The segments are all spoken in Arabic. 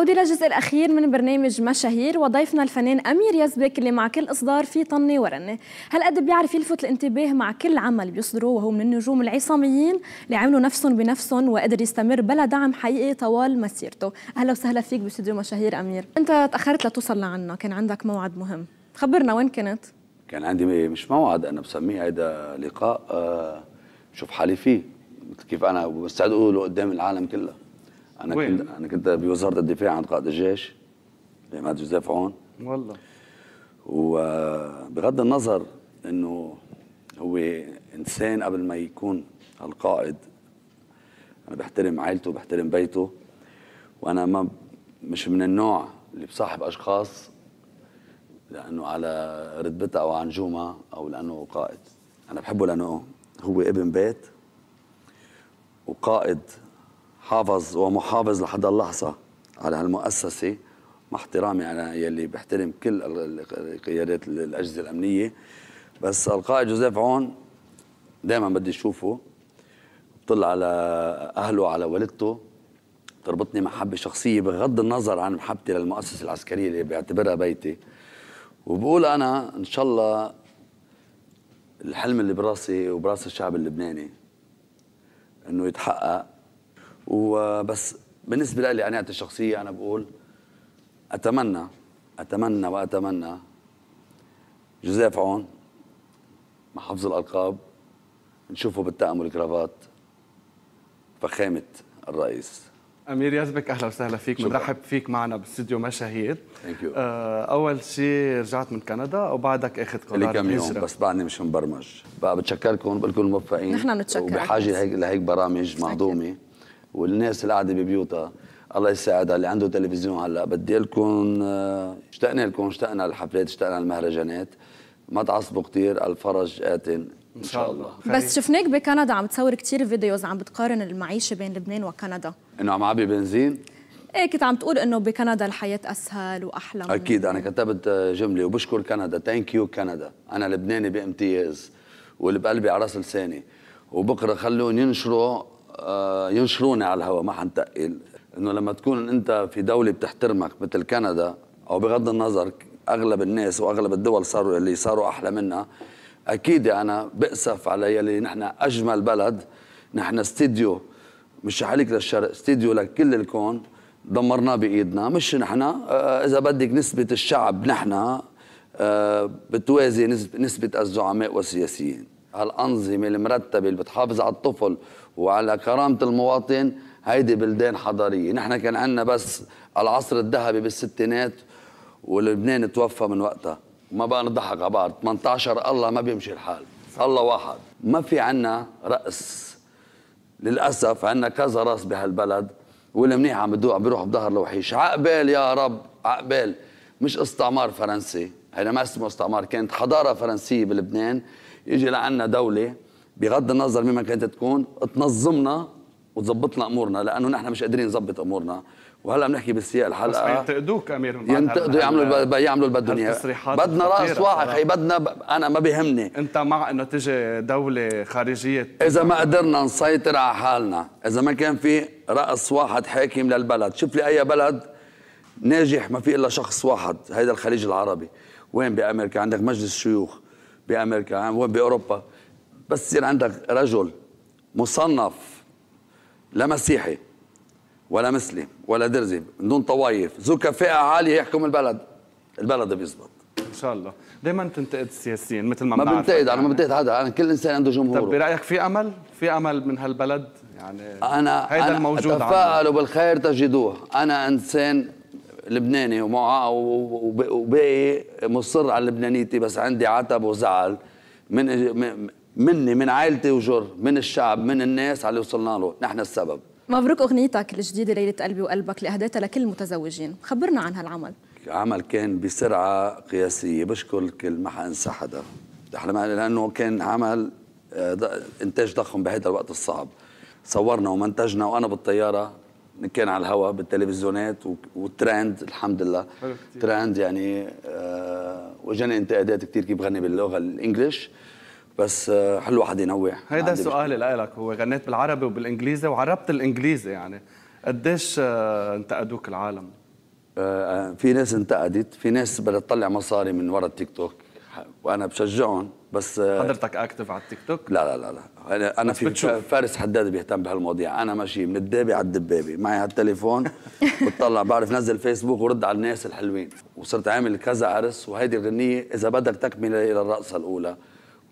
عودة للجزء الأخير من برنامج مشاهير وضيفنا الفنان أمير يزبك اللي مع كل إصدار في طنة ورنة هالقد بيعرف يلفت الانتباه مع كل عمل بيصدره وهو من النجوم العصاميين اللي عملوا نفسهم بنفسهم وقدر يستمر بلا دعم حقيقي طوال مسيرته أهلا وسهلا فيك باستديو مشاهير أمير أنت تأخرت لتوصل لعنا كان عندك موعد مهم خبرنا وين كنت؟ كان عندي مش موعد أنا بسميه هيدا لقاء بشوف آه، حالي فيه كيف أنا مستعد أقوله قدام العالم كله انا وين؟ كنت انا كنت بوزاره الدفاع عند قائد الجيش بعماد جوزيف عون والله وبغض النظر انه هو انسان قبل ما يكون القائد انا بحترم عائلته بحترم بيته وانا ما مش من النوع اللي بصاحب اشخاص لانه على رتبتها او عن جومة او لانه قائد انا بحبه لانه هو ابن بيت وقائد حافظ ومحافظ لحد اللحظة على هالمؤسسة مع احترامي أنا يلي بحترم كل قيادات الأجهزة الأمنية بس القائد جوزيف عون دائما بدي أشوفه بطل على أهله على والدته تربطني محبة شخصية بغض النظر عن محبتي للمؤسسة العسكرية اللي بيعتبرها بيتي وبقول أنا إن شاء الله الحلم اللي براسي وبراس الشعب اللبناني إنه يتحقق وبس بالنسبه لي قناعتي الشخصيه انا بقول اتمنى اتمنى واتمنى جوزيف عون مع حفظ الالقاب نشوفه بالتأم والكرافات فخامه الرئيس امير يزبك اهلا وسهلا فيك مرحب فيك معنا باستديو مشاهير آه، اول شيء رجعت من كندا وبعدك أخذ قرار لي كم يوم بس بعدني مش مبرمج بقى بتشكركم بقول لكم موفقين نحن بنتشكرك وبحاجه لهيك لهيك برامج معدومه والناس اللي قاعده ببيوتها الله يساعدها اللي عنده تلفزيون هلا بدي لكم آه، اشتقنا لكم اشتقنا للحفلات اشتقنا للمهرجانات ما تعصبوا كثير الفرج آتن ان شاء الله بس شفناك بكندا عم تصور كثير فيديوز عم بتقارن المعيشه بين لبنان وكندا انه عم عبي بنزين ايه كنت عم تقول انه بكندا الحياه اسهل واحلى اكيد انا كتبت آه، جمله وبشكر كندا ثانك يو كندا انا لبناني بامتياز واللي بقلبي على راس لساني وبكره خلوهم ينشروا آه، ينشروني على الهواء ما حنتقل انه لما تكون انت في دوله بتحترمك مثل كندا او بغض النظر اغلب الناس واغلب الدول صاروا اللي صاروا احلى منا اكيد انا بأسف على يلي نحن اجمل بلد نحن استديو مش حالك للشرق استديو لكل الكون دمرناه بايدنا مش نحن آه، اذا بدك نسبه الشعب نحن آه، بتوازي نسبه الزعماء والسياسيين هالانظمه المرتبه اللي بتحافظ على الطفل وعلى كرامه المواطن هيدي بلدان حضاريه نحن كان عندنا بس العصر الذهبي بالستينات ولبنان توفى من وقتها ما بقى نضحك على بعض 18 الله ما بيمشي الحال الله واحد ما في عنا رأس للأسف عنا كذا رأس بهالبلد والمنيح عم بدو عم بيروح بظهر الوحيش عقبال يا رب عقبال مش استعمار فرنسي هذا ما اسمه استعمار كانت حضارة فرنسية بلبنان يجي لعنا دولة بغض النظر مما كانت تكون تنظمنا وتظبط لنا امورنا لانه نحن مش قادرين نظبط امورنا وهلا بنحكي بالسياق الحلقه بس ينتقدوك امير ينتقدوا يعملوا يعملوا اللي بدهم اياه بدنا راس واحد خي بدنا ب... انا ما بيهمني انت مع انه تجي دوله خارجيه اذا ما قدرنا نسيطر على حالنا اذا ما كان في راس واحد حاكم للبلد شوف لي اي بلد ناجح ما في الا شخص واحد هيدا الخليج العربي وين بامريكا عندك مجلس الشيوخ بامريكا وين باوروبا بس يصير عندك رجل مصنف لا مسيحي ولا مسلم ولا درزي من دون طوايف ذو كفاءة عالية يحكم البلد البلد بيزبط ان شاء الله دائما تنتقد السياسيين مثل ما ما بنتقد انا ما بنتقد حدا انا كل انسان عنده جمهوره طب برايك في امل في امل من هالبلد يعني انا هيدا أنا الموجود تفاءلوا بالخير تجدوه انا انسان لبناني ومع وباقي مصر على لبنانيتي بس عندي عتب وزعل من مني من عائلتي وجر من الشعب من الناس على وصلنا له نحن السبب مبروك اغنيتك الجديده ليله قلبي وقلبك اللي اهديتها لكل المتزوجين خبرنا عن هالعمل العمل كان بسرعه قياسيه بشكر كل ما انسى حدا لانه كان عمل آه، انتاج ضخم بهذا الوقت الصعب صورنا ومنتجنا وانا بالطياره كان على الهواء بالتلفزيونات وترند الحمد لله ترند يعني آه وجاني انتقادات كثير كيف بغني باللغه الانجليش بس آه، حلو الواحد ينوع هيدا سؤالي لك هو غنيت بالعربي وبالانجليزي وعربت الانجليزي يعني قديش آه، انتقدوك العالم؟ آه، في ناس انتقدت في ناس بدها تطلع مصاري من ورا التيك توك وانا بشجعهم بس حضرتك اكتف على التيك توك؟ لا لا لا لا انا في بتشوف. فارس حداد بيهتم بهالمواضيع انا ماشي من الدابه على الدبابه معي هالتليفون بتطلع بعرف نزل فيسبوك ورد على الناس الحلوين وصرت عامل كذا عرس وهيدي الغنيه اذا بدك تكمله الى الرقصه الاولى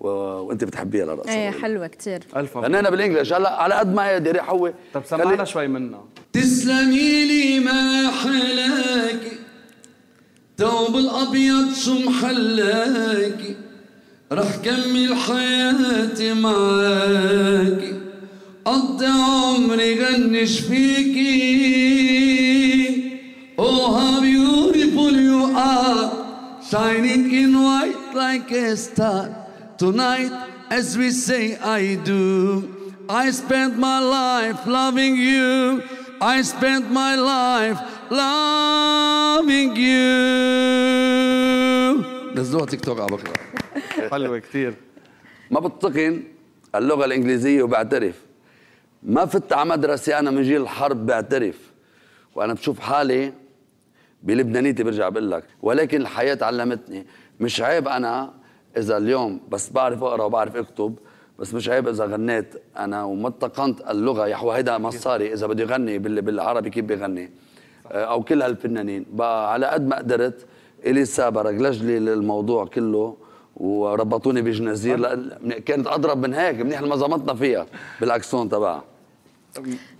و... وانت بتحبيها للرقصه ايه حلوه كثير الف غنينا بالانجلش هلا على قد ما قادر احول طب سمعنا خلي... شوي منها تسلمي لي ما حلاك ثوب الابيض شو محلاكي رح كمل حياتي معاكي قضي عمري غنش فيكي Oh how beautiful you are Shining in white like a star Tonight, as we say I do, I spent my life loving you. I spent my life loving you. نزلوها تيك توك على بكره حلوه كثير ما بتقن اللغه الانجليزيه وبعترف ما فت على مدرسه انا من جيل الحرب بعترف وانا بشوف حالي بلبنانيتي برجع بقول لك ولكن الحياه علمتني مش عيب انا اذا اليوم بس بعرف اقرا وبعرف اكتب بس مش عيب اذا غنيت انا وما اتقنت اللغه يا هيدا مصاري اذا بده يغني بالعربي كيف بغني آه، او كل هالفنانين بقى على قد ما قدرت الي سابرك لجلي للموضوع كله وربطوني بجنازير كانت اضرب من هيك منيح ما زمطنا فيها بالاكسون تبعها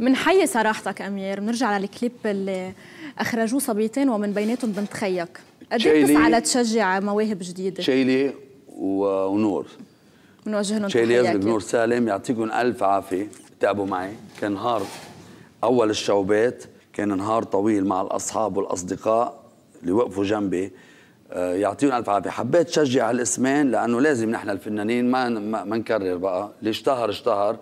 بنحيي صراحتك امير بنرجع للكليب اللي اخرجوه صبيتين ومن بيناتهم بنت خيك قد إيه بتسعى لتشجع مواهب جديده شيلي ونور بنوجه لهم شايل يزلك نور سالم يعطيكم الف عافيه تعبوا معي كان نهار اول الشوبات كان نهار طويل مع الاصحاب والاصدقاء اللي وقفوا جنبي آه، يعطيهم الف عافيه حبيت شجع الاسمين لانه لازم نحن الفنانين ما ما نكرر بقى اللي اشتهر اشتهر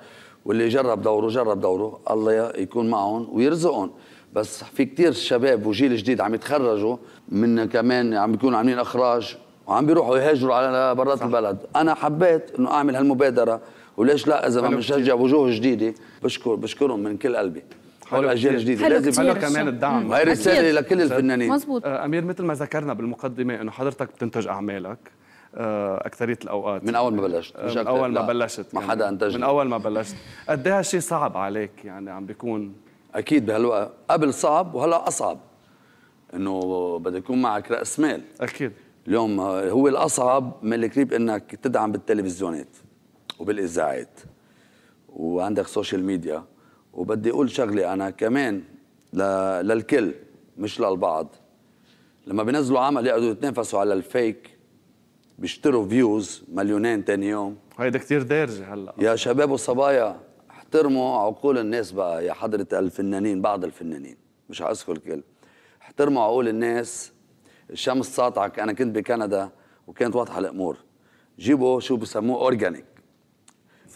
واللي جرب دوره جرب دوره الله يكون معهم ويرزقهم بس في كتير شباب وجيل جديد عم يتخرجوا من كمان عم بيكونوا عاملين اخراج وعم بيروحوا يهاجروا على برات البلد انا حبيت انه اعمل هالمبادره وليش لا اذا ما بنشجع وجوه جديده بشكر بشكرهم من كل قلبي حول اجيال جديدة لازم حلو كمان الدعم هاي رساله لكل الفنانين مزبوط. آه، امير مثل ما ذكرنا بالمقدمه انه حضرتك بتنتج اعمالك آه، أكثرية الأوقات من أول ما بلشت مش آه، من أول ما بلشت يعني ما حدا أنتج من أول ما بلشت قد إيه هالشيء صعب عليك يعني عم بيكون أكيد بهالوقت قبل صعب وهلا أصعب إنه بده يكون معك رأس مال أكيد اليوم آه، هو الاصعب من الكليب انك تدعم بالتلفزيونات وبالاذاعات وعندك سوشيال ميديا وبدي اقول شغله انا كمان ل... للكل مش للبعض لما بينزلوا عمل يقعدوا يتنافسوا على الفيك بيشتروا فيوز مليونين تاني يوم هيدا كثير دارجه هلا يا شباب وصبايا احترموا عقول الناس بقى يا حضرة الفنانين بعض الفنانين مش عايزكم الكل احترموا عقول الناس الشمس ساطعة انا كنت بكندا وكانت واضحه الامور جيبوا شو بسموه اورجانيك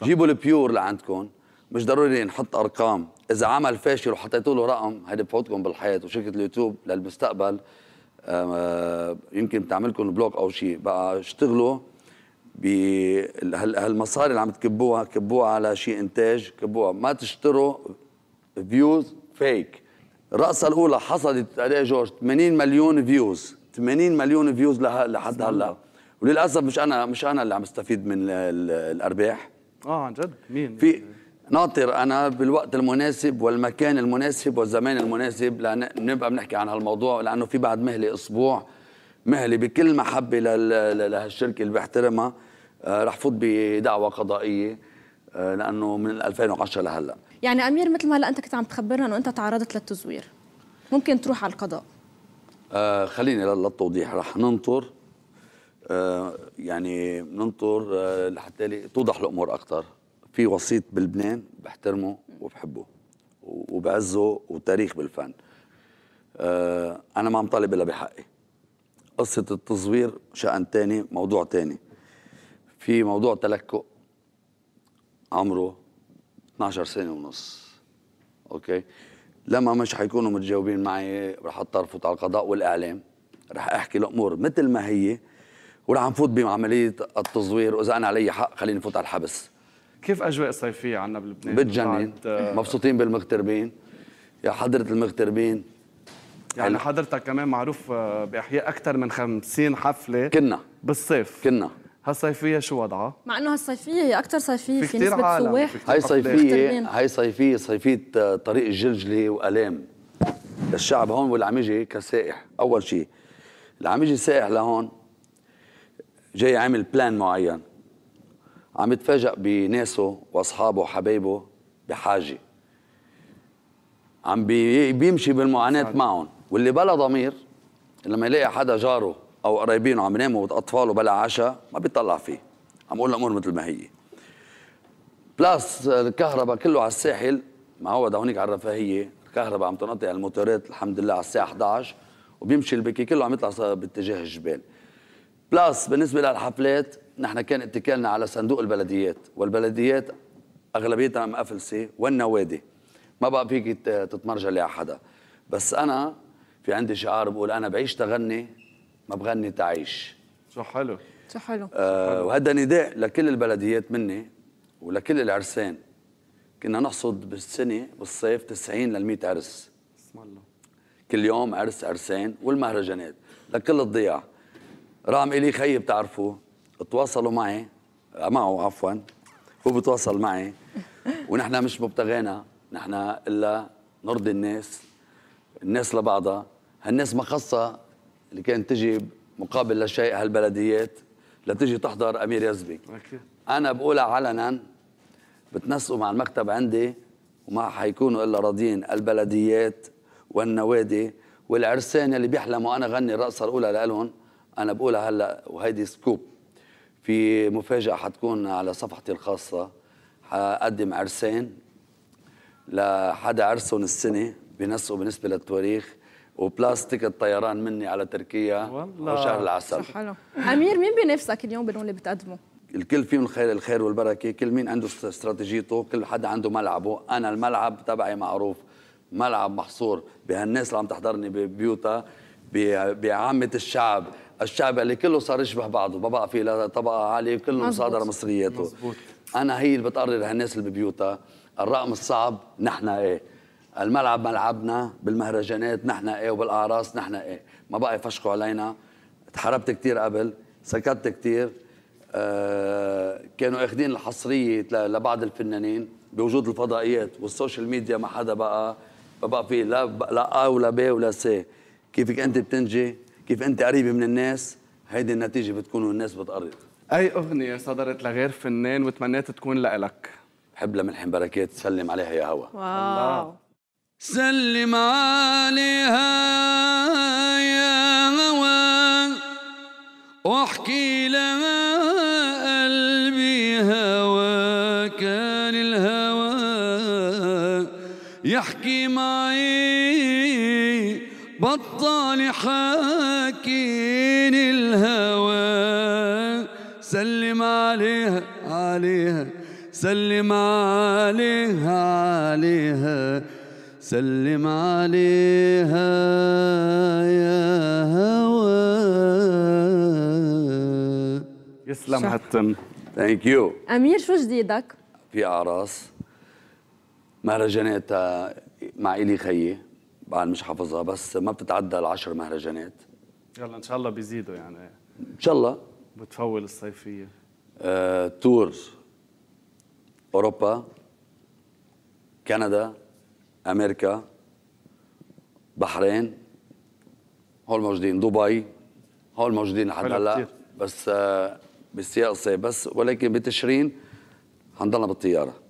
جيبوا البيور لعندكم مش ضروري نحط ارقام اذا عمل فاشل وحطيتوا له رقم هيدي بفوتكم بالحيط وشركه اليوتيوب للمستقبل يمكن تعملكم بلوك او شيء بقى اشتغلوا بهالمصاري اللي عم تكبوها كبوها على شيء انتاج كبوها ما تشتروا فيوز فيك الرقصه الاولى حصلت عليه جورج 80 مليون فيوز 80 مليون فيوز لحد هلا وللاسف مش انا مش انا اللي عم استفيد من الارباح اه عن جد مين في ناطر انا بالوقت المناسب والمكان المناسب والزمان المناسب لنبقى بنحكي عن هالموضوع لانه في بعد مهله اسبوع مهله بكل محبه لهالشركه اللي بحترمها آه، رح فوت بدعوه قضائيه آه، لانه من 2010 لهلا يعني امير مثل ما هلا انت كنت عم تخبرنا انه انت تعرضت للتزوير ممكن تروح على القضاء آه خليني للتوضيح رح ننطر آه يعني ننطر آه لحتى توضح الامور اكثر في وسيط بلبنان بحترمه وبحبه وبعزه وتاريخ بالفن آه انا ما عم طالب الا بحقي قصه التصوير شان تاني موضوع تاني في موضوع تلكؤ عمره 12 سنه ونص اوكي لما مش حيكونوا متجاوبين معي رح اضطر فوت على القضاء والاعلام رح احكي الامور مثل ما هي ورح نفوت بعمليه التزوير واذا انا علي حق خليني فوت على الحبس كيف اجواء الصيفيه عندنا بلبنان بتجنن آه، مبسوطين بالمغتربين يا حضره المغتربين يعني حضرتك كمان معروف آه، باحياء اكثر من 50 حفله كنا بالصيف كنا هالصيفيه شو وضعها؟ مع انه هالصيفيه هي اكثر صيفيه في, في نسبه سواح هاي صيفيه هاي صيفيه صيفيه آه، طريق الجلجله والام الشعب هون واللي عم يجي كسائح اول شيء اللي عم يجي سائح لهون جاي عامل بلان معين عم يتفاجئ بناسه واصحابه وحبايبه بحاجه عم بيمشي بالمعاناه معهم واللي بلا ضمير لما يلاقي حدا جاره او قرايبينه عم يناموا اطفاله بلا عشاء ما بيطلع فيه عم اقول الامور مثل ما هي بلاس الكهرباء كله على الساحل معود هونيك على الرفاهيه الكهرباء عم تنطي على الموتورات الحمد لله على الساعه 11 وبيمشي البكي كله عم يطلع باتجاه الجبال بلاس بالنسبه للحفلات نحن كان اتكالنا على صندوق البلديات والبلديات اغلبيتها مقفلسه والنوادي ما بقى فيك تتمرجلي على حدا بس انا في عندي شعار بقول انا بعيش تغني ما بغني تعيش شو حلو شو حلو آه وهذا نداء لكل البلديات مني ولكل العرسان كنا نحصد بالسنه بالصيف 90 لل 100 عرس بسم الله كل يوم عرس عرسين والمهرجانات لكل الضياع رام الي خيي بتعرفوه تواصلوا معي آه، معه عفوا هو بتواصل معي ونحن مش مبتغينا نحن الا نرضي الناس الناس لبعضها هالناس ما خاصة اللي كانت تجي مقابل لشيء هالبلديات لتجي تحضر امير يزبي أكيد. انا بقولها علنا بتنسقوا مع المكتب عندي وما حيكونوا الا راضيين البلديات والنوادي والعرسان اللي بيحلموا انا غني الرقصه الاولى لهم انا بقولها هلا وهيدي سكوب في مفاجاه حتكون على صفحتي الخاصه حقدم عرسان لحدا عرسهم السنه بنسقوا بالنسبه للتواريخ وبلاستيك الطيران مني على تركيا والله وشهر العسل حلو امير مين بنفسك اليوم باللون اللي بتقدمه؟ الكل فيهم الخير الخير والبركه، كل مين عنده استراتيجيته، كل حدا عنده ملعبه، انا الملعب تبعي معروف ملعب محصور بهالناس اللي عم تحضرني ببيوتها بعامة الشعب الشعب اللي كله صار يشبه بعضه ما بقى في لا طبقة عالية كله مصادر مصرياته مزبوط. أنا هي اللي بتقرر هالناس اللي ببيوتها الرقم الصعب نحن إيه الملعب ملعبنا بالمهرجانات نحن ايه وبالاعراس نحن ايه ما بقى يفشخوا علينا تحاربت كثير قبل سكتت كثير آه كانوا اخذين الحصريه لبعض الفنانين بوجود الفضائيات والسوشيال ميديا ما حدا بقى بقى في لا لا ا ولا ب ولا سي كيفك انت بتنجي كيف انت قريبه من الناس هيدي النتيجه بتكون والناس بتقرب اي اغنيه صدرت لغير فنان وتمنيت تكون لإلك بحب لملحم بركات سلم عليها يا هوا واو الله. سلم عليها يا هوان واحكي لها قلبي هواك كان الهوى يحكي معي بطل حاكين الهوى سلم عليها عليها سلم عليها عليها سلم عليها يا هوى يسلم هالتن ثانك يو امير شو جديدك؟ في اعراس مهرجانات آه، مع الي خيي بعد مش حافظها بس ما بتتعدى العشر مهرجانات يلا ان شاء الله بيزيدوا يعني ان شاء الله بتفول الصيفيه آه، تور اوروبا كندا امريكا بحرين هول موجودين دبي هول موجودين لحد هلا بس آه، بالسياسه بس ولكن بتشرين حنضلنا بالطياره